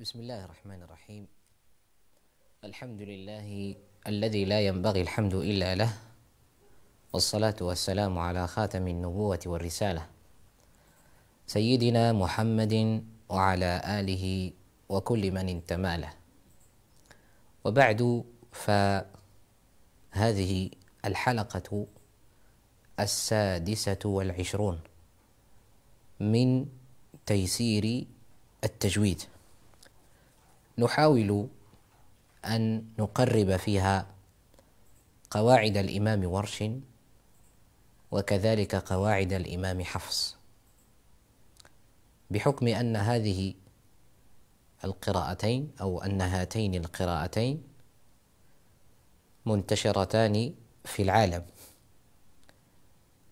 بسم الله الرحمن الرحيم الحمد لله الذي لا ينبغي الحمد إلا له والصلاة والسلام على خاتم النبوة والرسالة سيدنا محمد وعلى آله وكل من انتمى له وبعد فهذه الحلقة السادسة والعشرون من تيسير التجويد نحاول أن نقرب فيها قواعد الإمام ورش وكذلك قواعد الإمام حفص بحكم أن هذه القراءتين أو أن هاتين القراءتين منتشرتان في العالم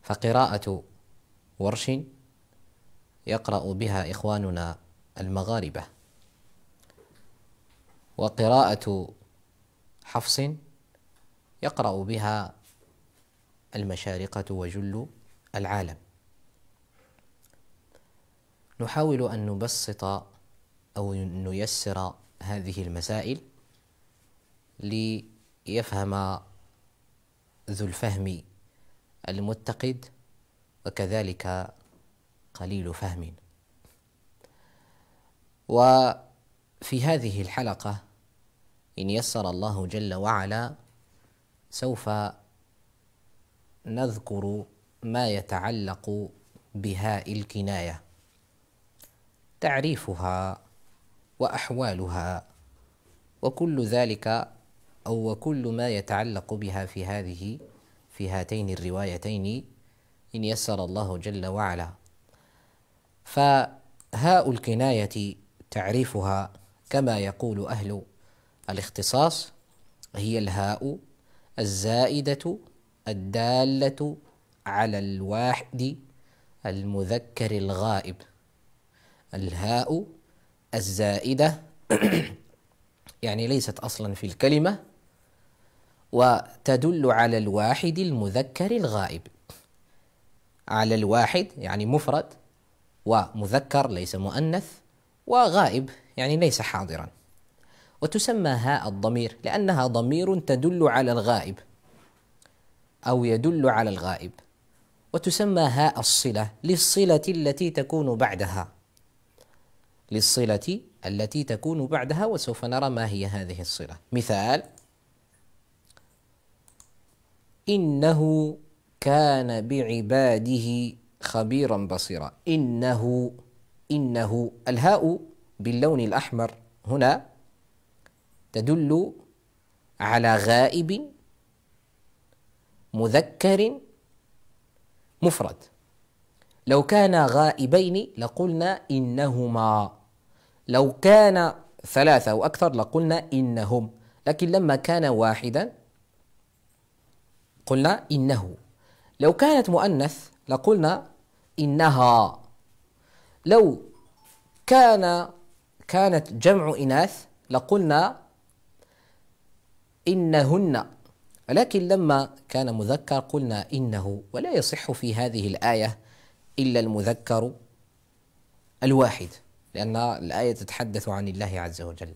فقراءة ورش يقرأ بها إخواننا المغاربة وقراءة حفص يقرأ بها المشارقة وجل العالم نحاول أن نبسط أو نيسر هذه المسائل ليفهم ذو الفهم المتقد وكذلك قليل فهم وفي هذه الحلقة إن يسر الله جل وعلا سوف نذكر ما يتعلق بهاء الكناية تعريفها وأحوالها وكل ذلك أو وكل ما يتعلق بها في هذه في هاتين الروايتين إن يسر الله جل وعلا فهاء الكناية تعريفها كما يقول أهل الاختصاص هي الهاء الزائدة الدالة على الواحد المذكر الغائب الهاء الزائدة يعني ليست أصلا في الكلمة وتدل على الواحد المذكر الغائب على الواحد يعني مفرد ومذكر ليس مؤنث وغائب يعني ليس حاضرا وتسمى هاء الضمير لأنها ضمير تدل على الغائب أو يدل على الغائب وتسمى هاء الصلة للصلة التي تكون بعدها للصلة التي تكون بعدها وسوف نرى ما هي هذه الصلة مثال إنه كان بعباده خبيرا بصيرا إنه إنه الهاء باللون الأحمر هنا تدل على غائب مذكر مفرد لو كان غائبين لقلنا إنهما لو كان ثلاثة أو أكثر لقلنا إنهم لكن لما كان واحدا قلنا إنه لو كانت مؤنث لقلنا إنها لو كان كانت جمع إناث لقلنا إنهن لكن لما كان مذكر قلنا إنه ولا يصح في هذه الآية إلا المذكر الواحد لأن الآية تتحدث عن الله عز وجل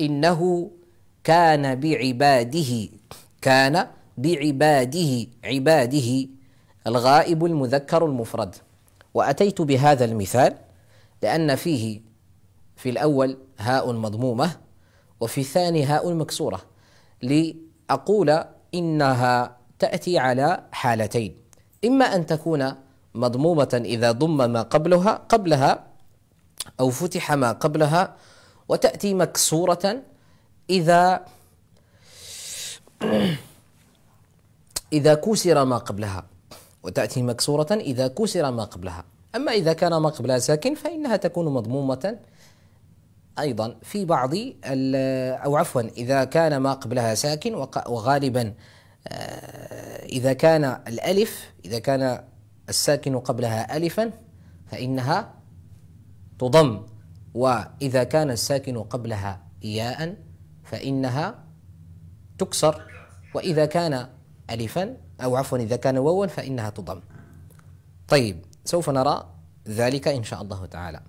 إنه كان بعباده كان بعباده عباده الغائب المذكر المفرد وأتيت بهذا المثال لأن فيه في الأول هاء مضمومة وفي الثاني هاء مكسورة لأقول إنها تأتي على حالتين إما أن تكون مضمومة إذا ضم ما قبلها قبلها أو فتح ما قبلها وتأتي مكسورة إذا إذا كسر ما قبلها وتأتي مكسورة إذا كسر ما قبلها أما إذا كان ما قبلها ساكن فإنها تكون مضمومة أيضا في بعض أو عفوا إذا كان ما قبلها ساكن وغالبا آه، إذا كان الألف إذا كان الساكن قبلها ألفا فإنها تضم وإذا كان الساكن قبلها ياء فإنها تكسر وإذا كان ألفا أو عفوا إذا كان واوا فإنها تضم طيب سوف نرى ذلك إن شاء الله تعالى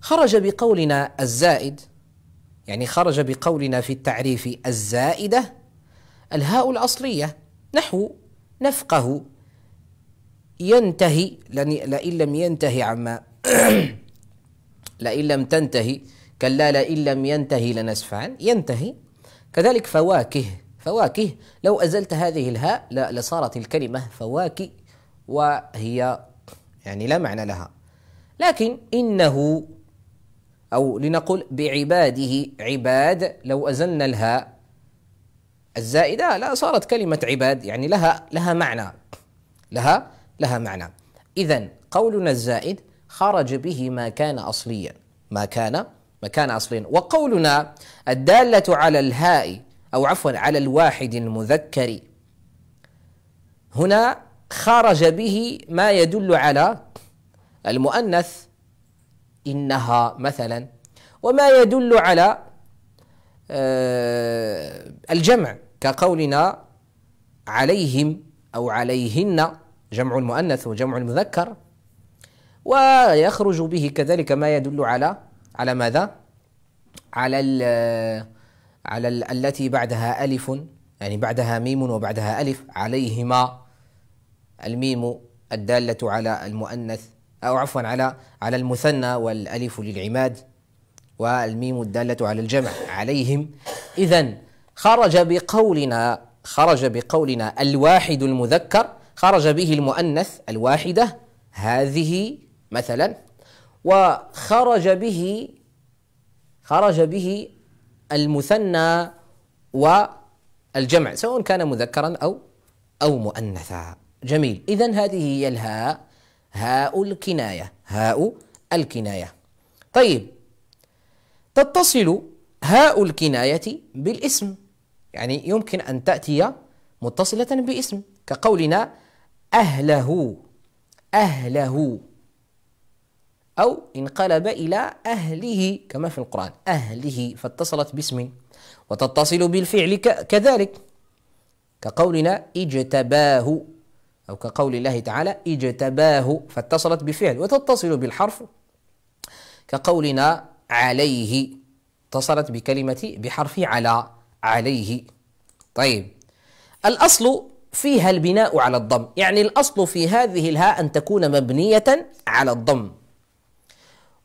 خرج بقولنا الزائد يعني خرج بقولنا في التعريف الزائدة الهاء الأصلية نحو نفقه ينتهي لئن لم ينتهي عما لئن لم تنتهي كلا لئن لم ينتهي لنسفعا ينتهي كذلك فواكه فواكه لو أزلت هذه الهاء لصارت الكلمة فواكه وهي يعني لا معنى لها لكن إنه أو لنقل بعباده عباد لو أزلنا الهاء الزائدة لا صارت كلمة عباد يعني لها لها معنى لها لها معنى إذا قولنا الزائد خرج به ما كان أصليا ما كان ما كان أصليا وقولنا الدالة على الهاء أو عفوا على الواحد المذكر هنا خرج به ما يدل على المؤنث إنها مثلا وما يدل على آه، الجمع كقولنا عليهم أو عليهن جمع المؤنث وجمع المذكر ويخرج به كذلك ما يدل على على ماذا؟ على ال على ال التي بعدها ألف يعني بعدها ميم وبعدها ألف عليهما الميم الدالة على المؤنث أو عفوا على على المثنى والألف للعماد والميم الدالة على الجمع عليهم إذا خرج بقولنا خرج بقولنا الواحد المذكر خرج به المؤنث الواحدة هذه مثلا وخرج به خرج به المثنى والجمع سواء كان مذكرا أو أو مؤنثا جميل إذا هذه هي الهاء هاء الكناية هاء الكناية طيب تتصل هاء الكناية بالاسم يعني يمكن أن تأتي متصلة باسم كقولنا أهله أهله أو انقلب إلى أهله كما في القرآن أهله فاتصلت باسم وتتصل بالفعل كذلك كقولنا اجتباه أو كقول الله تعالى اجتباه فاتصلت بفعل وتتصل بالحرف كقولنا عليه اتصلت بكلمة بحرف على عليه طيب الأصل فيها البناء على الضم يعني الأصل في هذه الهاء أن تكون مبنية على الضم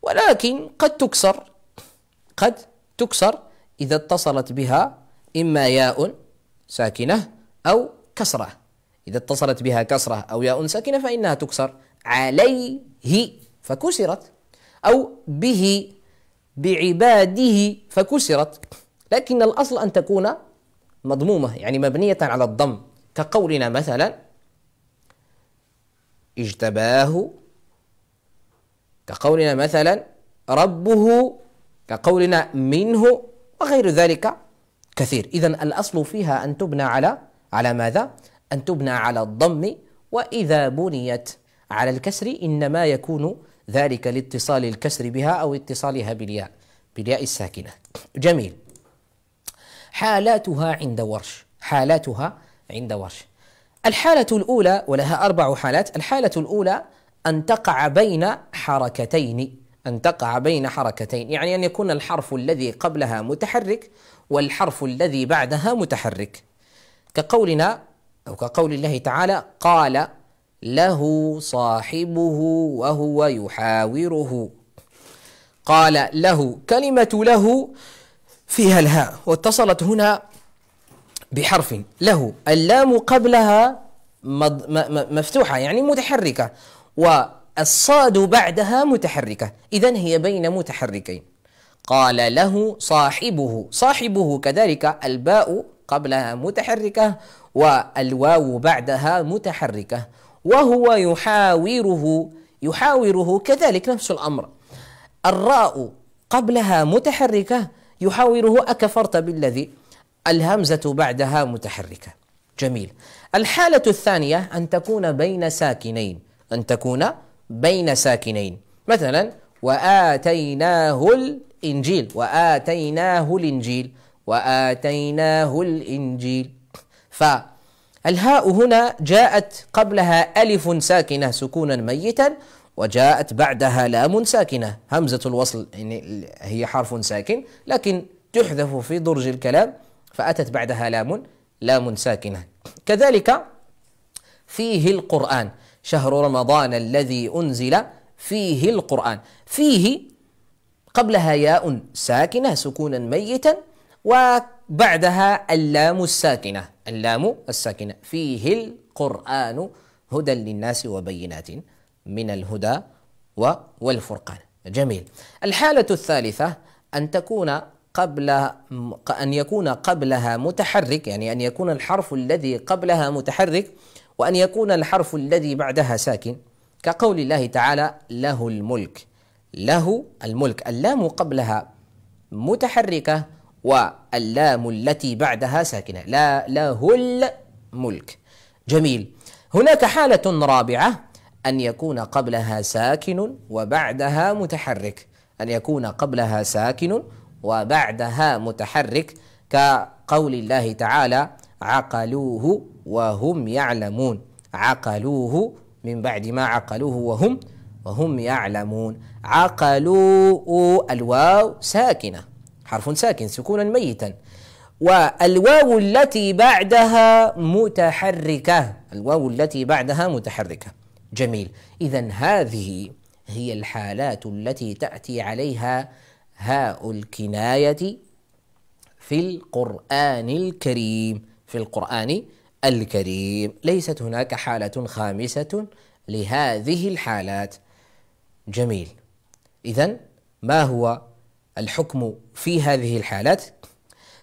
ولكن قد تكسر قد تكسر إذا اتصلت بها إما ياء ساكنة أو كسرة إذا اتصلت بها كسرة أو ياء ساكنة فإنها تكسر عليه فكسرت أو به بعباده فكسرت لكن الأصل أن تكون مضمومة يعني مبنية على الضم كقولنا مثلا اجتباه كقولنا مثلا ربه كقولنا منه وغير ذلك كثير إذا الأصل فيها أن تبنى على على ماذا؟ أن تبنى على الضم وإذا بنيت على الكسر إنما يكون ذلك لاتصال الكسر بها أو اتصالها بالياء بالياء الساكنة جميل حالاتها عند ورش حالاتها عند ورش الحالة الأولى ولها أربع حالات الحالة الأولى أن تقع بين حركتين أن تقع بين حركتين يعني أن يكون الحرف الذي قبلها متحرك والحرف الذي بعدها متحرك كقولنا أو كقول الله تعالى قال له صاحبه وهو يحاوره قال له كلمة له فيها الهاء واتصلت هنا بحرف له اللام قبلها مفتوحة يعني متحركة والصاد بعدها متحركة إذا هي بين متحركين قال له صاحبه صاحبه كذلك الباء قبلها متحركة والواو بعدها متحركة وهو يحاوره يحاوره كذلك نفس الأمر الراء قبلها متحركة يحاوره أكفرت بالذي الهمزة بعدها متحركة جميل الحالة الثانية أن تكون بين ساكنين أن تكون بين ساكنين مثلا وآتيناه الإنجيل وآتيناه الإنجيل وآتيناه الإنجيل فالهاء هنا جاءت قبلها ألف ساكنة سكونا ميتا وجاءت بعدها لام ساكنة همزة الوصل يعني هي حرف ساكن لكن تحذف في درج الكلام فأتت بعدها لام لام ساكنة كذلك فيه القرآن شهر رمضان الذي أنزل فيه القرآن فيه قبلها ياء ساكنة سكونا ميتا بعدها اللام الساكنة اللام الساكنة فيه القرآن هدى للناس وبينات من الهدى والفرقان جميل الحالة الثالثة أن تكون قبل أن يكون قبلها متحرك يعني أن يكون الحرف الذي قبلها متحرك وأن يكون الحرف الذي بعدها ساكن كقول الله تعالى له الملك له الملك اللام قبلها متحركة واللام التي بعدها ساكنة لا له الملك جميل هناك حالة رابعة أن يكون قبلها ساكن وبعدها متحرك أن يكون قبلها ساكن وبعدها متحرك كقول الله تعالى عقلوه وهم يعلمون عقلوه من بعد ما عقلوه وهم وهم يعلمون عقلوا الواو ساكنه حرف ساكن سكونا ميتا والواو التي بعدها متحركة الواو التي بعدها متحركة جميل إذا هذه هي الحالات التي تأتي عليها هاء الكناية في القرآن الكريم في القرآن الكريم ليست هناك حالة خامسة لهذه الحالات جميل إذا ما هو الحكم في هذه الحالات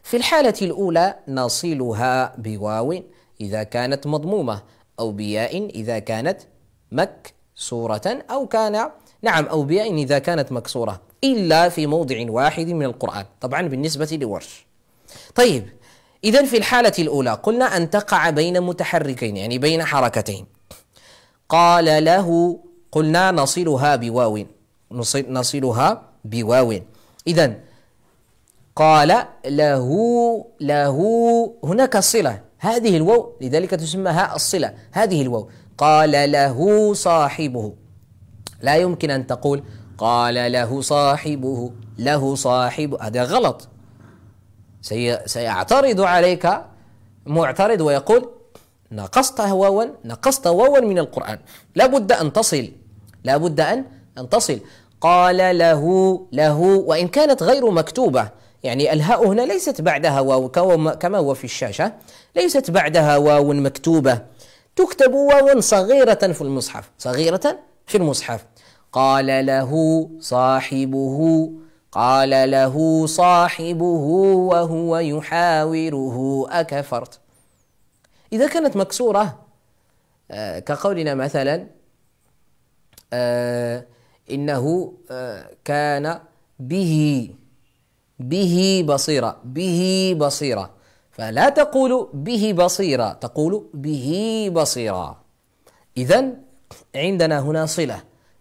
في الحالة الأولى نصلها بواو إذا كانت مضمومة أو بياء إذا كانت مكسورة أو كان نعم أو بياء إذا كانت مكسورة إلا في موضع واحد من القرآن طبعا بالنسبة لورش طيب إذا في الحالة الأولى قلنا أن تقع بين متحركين يعني بين حركتين قال له قلنا نصلها بواو نصلها بواو إذا قال له له هناك صلة هذه الواو لذلك تسمى هاء الصلة هذه الواو قال له صاحبه لا يمكن أن تقول قال له صاحبه له صاحب هذا غلط سي... سيعترض عليك معترض ويقول نقصت واوا نقصت واوا من القرآن لابد أن تصل لابد أن أن تصل قال له له وإن كانت غير مكتوبة يعني الهاء هنا ليست بعدها واو كما هو في الشاشة ليست بعدها واو مكتوبة تكتب واو صغيرة في المصحف صغيرة في المصحف قال له صاحبه قال له صاحبه وهو يحاوره أكفرت إذا كانت مكسورة آه، كقولنا مثلا أه إنه آه، كان به به بصيرة به بصيرة فلا تقول به بصيرة تقول به بصيرة إذا عندنا هنا صلة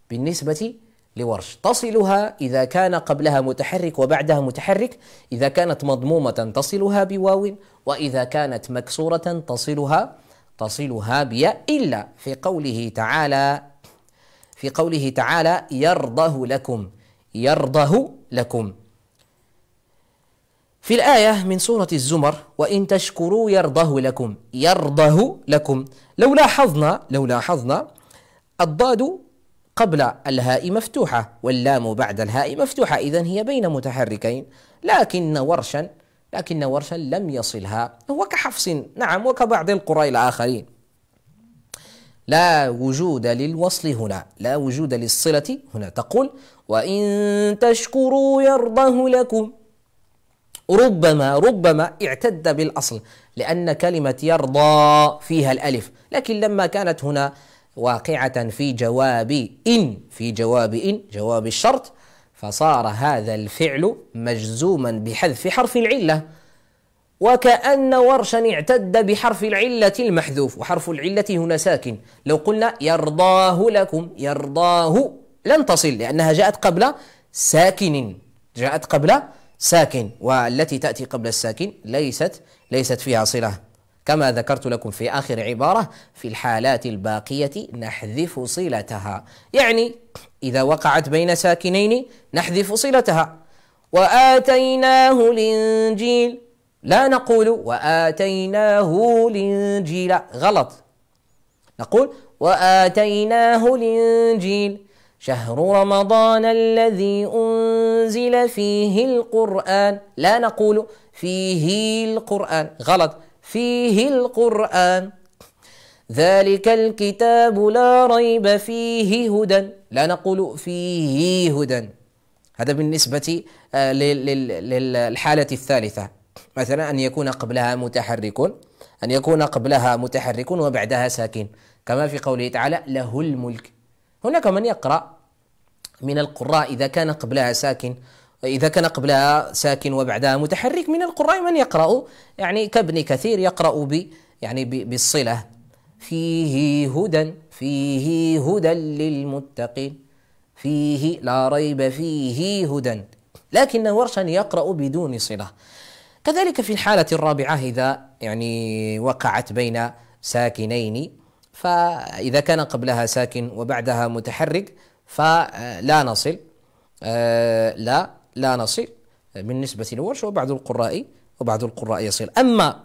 بالنسبة لورش تصلها إذا كان قبلها متحرك وبعدها متحرك إذا كانت مضمومة تصلها بواو وإذا كانت مكسورة تصلها تصلها بياء إلا في قوله تعالى في قوله تعالى يرضه لكم يرضه لكم في الآية من سورة الزمر وإن تشكروا يرضه لكم يرضه لكم لو لاحظنا لو لاحظنا الضاد قبل الهاء مفتوحة واللام بعد الهاء مفتوحة إذا هي بين متحركين لكن ورشا لكن ورشا لم يصلها هو كحفص نعم وكبعض القراء الآخرين لا وجود للوصل هنا لا وجود للصلة هنا تقول وإن تشكروا يرضه لكم ربما ربما اعتد بالأصل لأن كلمة يرضى فيها الألف لكن لما كانت هنا واقعة في جواب إن في جواب إن جواب الشرط فصار هذا الفعل مجزوما بحذف حرف العله وكأن ورشا اعتد بحرف العلة المحذوف وحرف العلة هنا ساكن لو قلنا يرضاه لكم يرضاه لن تصل لأنها جاءت قبل ساكن جاءت قبل ساكن والتي تأتي قبل الساكن ليست ليست فيها صلة كما ذكرت لكم في آخر عبارة في الحالات الباقية نحذف صلتها يعني إذا وقعت بين ساكنين نحذف صلتها وآتيناه الإنجيل لا نقول وآتيناه الإنجيل غلط نقول وآتيناه الإنجيل شهر رمضان الذي أنزل فيه القرآن لا نقول فيه القرآن غلط فيه القرآن ذلك الكتاب لا ريب فيه هدى لا نقول فيه هدى هذا بالنسبة آه، للحالة الثالثة مثلا أن يكون قبلها متحرك أن يكون قبلها متحرك وبعدها ساكن كما في قوله تعالى له الملك هناك من يقرأ من القراء إذا كان قبلها ساكن إذا كان قبلها ساكن وبعدها متحرك من القراء من يقرأ يعني كابن كثير يقرأ ب يعني بالصلة فيه هدى فيه هدى للمتقين فيه لا ريب فيه هدى لكن ورشا يقرأ بدون صلة كذلك في الحالة الرابعة إذا يعني وقعت بين ساكنين فإذا كان قبلها ساكن وبعدها متحرك فلا نصل آه، لا لا نصل بالنسبة للورش وبعض القراء وبعض القراء يصل أما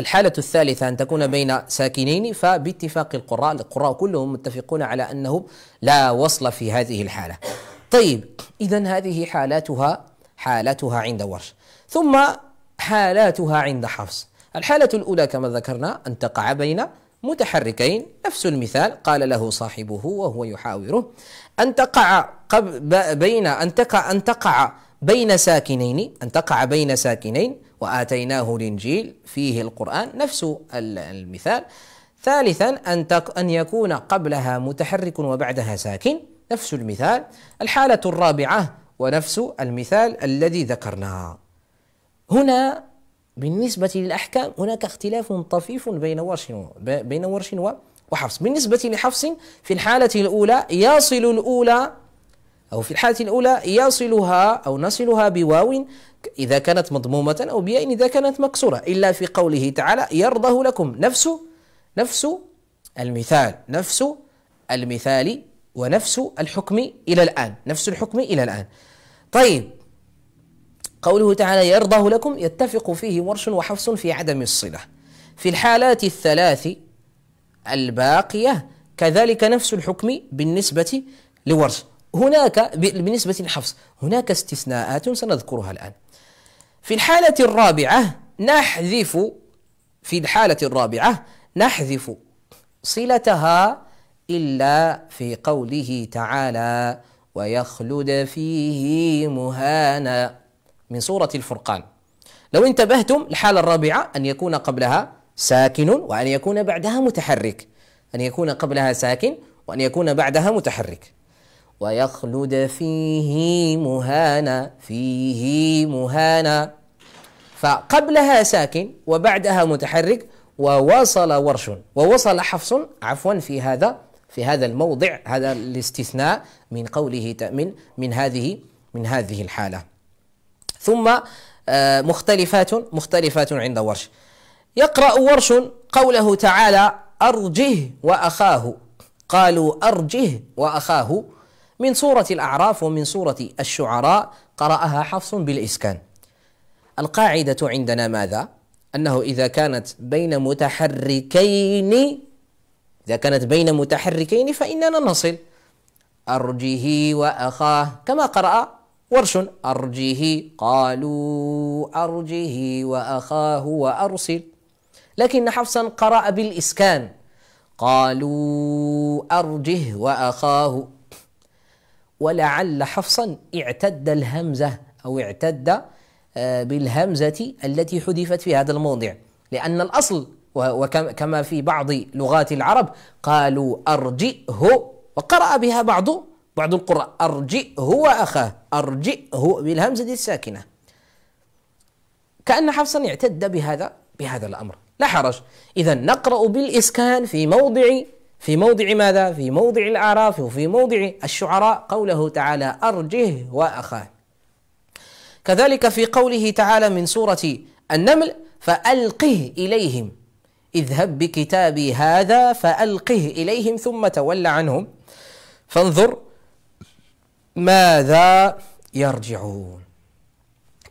الحالة الثالثة أن تكون بين ساكنين فباتفاق القراء القراء كلهم متفقون على أنه لا وصل في هذه الحالة طيب إذا هذه حالاتها حالتها عند ورش ثم حالاتها عند حفص الحالة الأولى كما ذكرنا أن تقع بين متحركين نفس المثال قال له صاحبه وهو يحاوره أن تقع بين أن تقع أن تقع بين ساكنين أن تقع بين ساكنين وآتيناه الإنجيل فيه القرآن نفس المثال ثالثا أن أن يكون قبلها متحرك وبعدها ساكن نفس المثال الحالة الرابعة ونفس المثال الذي ذكرناه هنا بالنسبة للأحكام هناك اختلاف طفيف بين ورش بين ورش وحفص بالنسبة لحفص في الحالة الأولى يصل الأولى أو في الحالة الأولى يصلها أو نصلها بواو إذا كانت مضمومة أو بياء إذا كانت مكسورة إلا في قوله تعالى يرضه لكم نفس نفس المثال نفس المثال ونفس الحكم إلى الآن نفس الحكم إلى الآن طيب قوله تعالى يرضاه لكم يتفق فيه ورش وحفص في عدم الصلة في الحالات الثلاث الباقية كذلك نفس الحكم بالنسبة لورش هناك بالنسبة لحفص هناك استثناءات سنذكرها الآن في الحالة الرابعة نحذف في الحالة الرابعة نحذف صلتها إلا في قوله تعالى ويخلد فيه مهانا من سورة الفرقان لو انتبهتم الحالة الرابعة أن يكون قبلها ساكن وأن يكون بعدها متحرك أن يكون قبلها ساكن وأن يكون بعدها متحرك ويخلد فيه مهانا فيه مهانا فقبلها ساكن وبعدها متحرك ووصل ورش ووصل حفص عفوا في هذا في هذا الموضع هذا الاستثناء من قوله من من هذه من هذه الحالة ثم آه، مختلفات مختلفات عند ورش يقرأ ورش قوله تعالى أرجه وأخاه قالوا أرجه وأخاه من سورة الأعراف ومن سورة الشعراء قرأها حفص بالإسكان القاعدة عندنا ماذا؟ أنه إذا كانت بين متحركين إذا كانت بين متحركين فإننا نصل أرجه وأخاه كما قرأ ورش أرجه قالوا أرجه وأخاه وأرسل لكن حفصا قرأ بالإسكان قالوا أرجه وأخاه ولعل حفصا اعتد الهمزة أو اعتد آه، بالهمزة التي حذفت في هذا الموضع لأن الأصل وكما في بعض لغات العرب قالوا أرجئه وقرأ بها بعض بعض القراء أرجئه وأخاه أرجئه بالهمزة الساكنة كأن حفصا اعتد بهذا بهذا الأمر لا حرج إذا نقرأ بالإسكان في موضع في موضع ماذا؟ في موضع الأعراف وفي موضع الشعراء قوله تعالى أرجه وأخاه كذلك في قوله تعالى من سورة النمل فألقه إليهم اذهب بكتابي هذا فألقه إليهم ثم تول عنهم فانظر ماذا يرجعون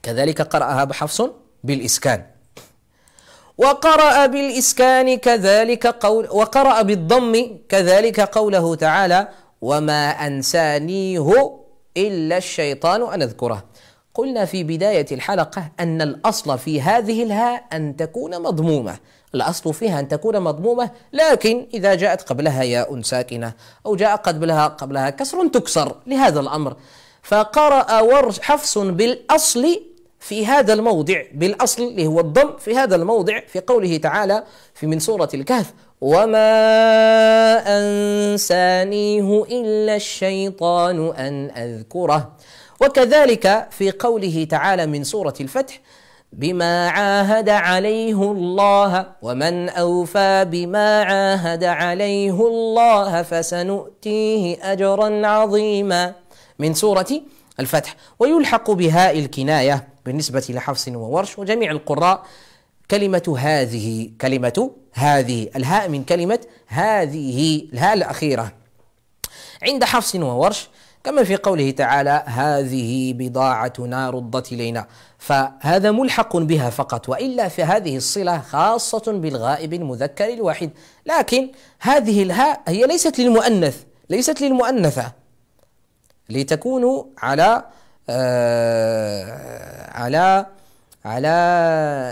كذلك قرأها بحفص بالإسكان وقرأ بالإسكان كذلك قول وقرأ بالضم كذلك قوله تعالى وما أنسانيه إلا الشيطان أن أذكره قلنا في بداية الحلقة أن الأصل في هذه الهاء أن تكون مضمومة الأصل فيها أن تكون مضمومة لكن إذا جاءت قبلها ياء ساكنة أو جاء قبلها قبلها كسر تكسر لهذا الأمر فقرأ ورش حفص بالأصل في هذا الموضع بالأصل اللي هو الضم في هذا الموضع في قوله تعالى في من سورة الكهف وما أنسانيه إلا الشيطان أن أذكره وكذلك في قوله تعالى من سورة الفتح بما عاهد عليه الله ومن اوفى بما عاهد عليه الله فسنؤتيه اجرا عظيما من سوره الفتح ويلحق بهاء الكنايه بالنسبه لحفص وورش وجميع القراء كلمه هذه كلمه هذه الهاء من كلمه هذه الهاء الاخيره عند حفص وورش كما في قوله تعالى هذه بضاعتنا ردت إلينا فهذا ملحق بها فقط وإلا فهذه الصلة خاصة بالغائب المذكر الواحد لكن هذه الهاء هي ليست للمؤنث ليست للمؤنثة لتكون على آه على على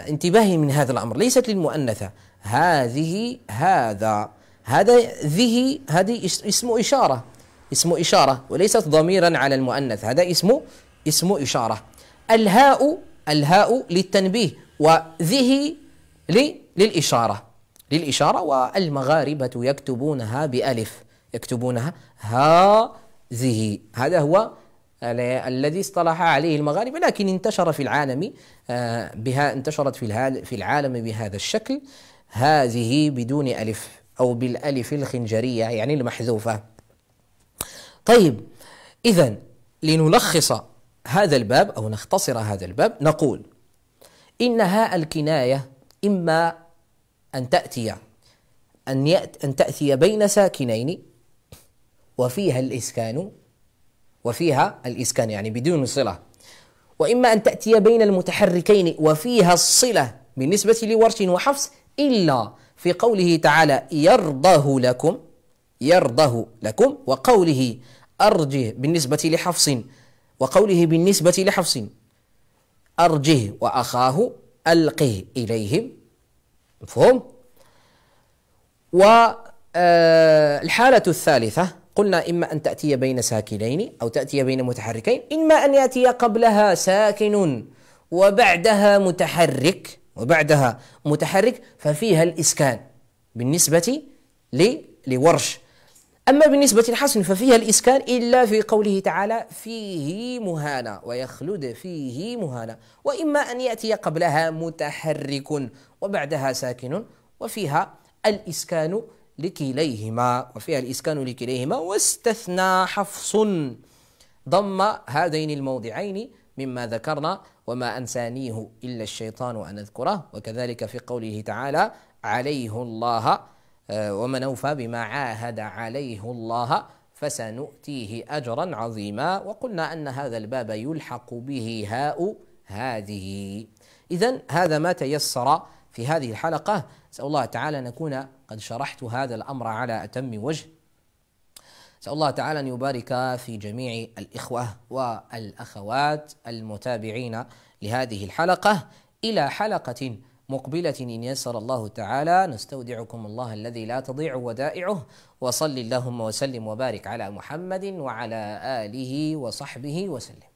انتباهي من هذا الأمر ليست للمؤنثة هذه هذا هذا ذه هذه اسم إشارة اسم إشارة وليست ضميرا على المؤنث هذا اسم اسم إشارة الهاء الهاء للتنبيه وذه للإشارة للإشارة والمغاربة يكتبونها بألف يكتبونها ها ذه هذا هو الذي اصطلح عليه المغاربة لكن انتشر في العالم آه، بها انتشرت في في العالم بهذا الشكل هذه بدون ألف أو بالألف الخنجرية يعني المحذوفة طيب اذا لنلخص هذا الباب او نختصر هذا الباب نقول ان هاء الكنايه اما ان تاتي ان يأت ان تاتي بين ساكنين وفيها الاسكان وفيها الاسكان يعني بدون صله واما ان تاتي بين المتحركين وفيها الصله بالنسبه لورش وحفص الا في قوله تعالى يرضه لكم يرضه لكم وقوله أرجه بالنسبة لحفص وقوله بالنسبة لحفص أرجه وأخاه ألقه إليهم مفهوم؟ والحالة آه، الثالثة قلنا إما أن تأتي بين ساكنين أو تأتي بين متحركين إما أن يأتي قبلها ساكن وبعدها متحرك وبعدها متحرك ففيها الإسكان بالنسبة لورش أما بالنسبة للحسن ففيها الإسكان إلا في قوله تعالى فيه مهانة ويخلد فيه مهانة وإما أن يأتي قبلها متحرك وبعدها ساكن وفيها الإسكان لكليهما وفيها الإسكان لكليهما واستثنى حفص ضم هذين الموضعين مما ذكرنا وما أنسانيه إلا الشيطان أن أذكره وكذلك في قوله تعالى عليه الله آه، ومن أوفى بما عاهد عليه الله فسنؤتيه أجرا عظيما وقلنا أن هذا الباب يلحق به هاء هذه إذا هذا ما تيسر في هذه الحلقة أسأل الله تعالى أن أكون قد شرحت هذا الأمر على أتم وجه أسأل الله تعالى أن يبارك في جميع الإخوة والأخوات المتابعين لهذه الحلقة إلى حلقة مقبلة إن يسر الله تعالى نستودعكم الله الذي لا تضيع ودائعه وصل اللهم وسلم وبارك على محمد وعلى آله وصحبه وسلم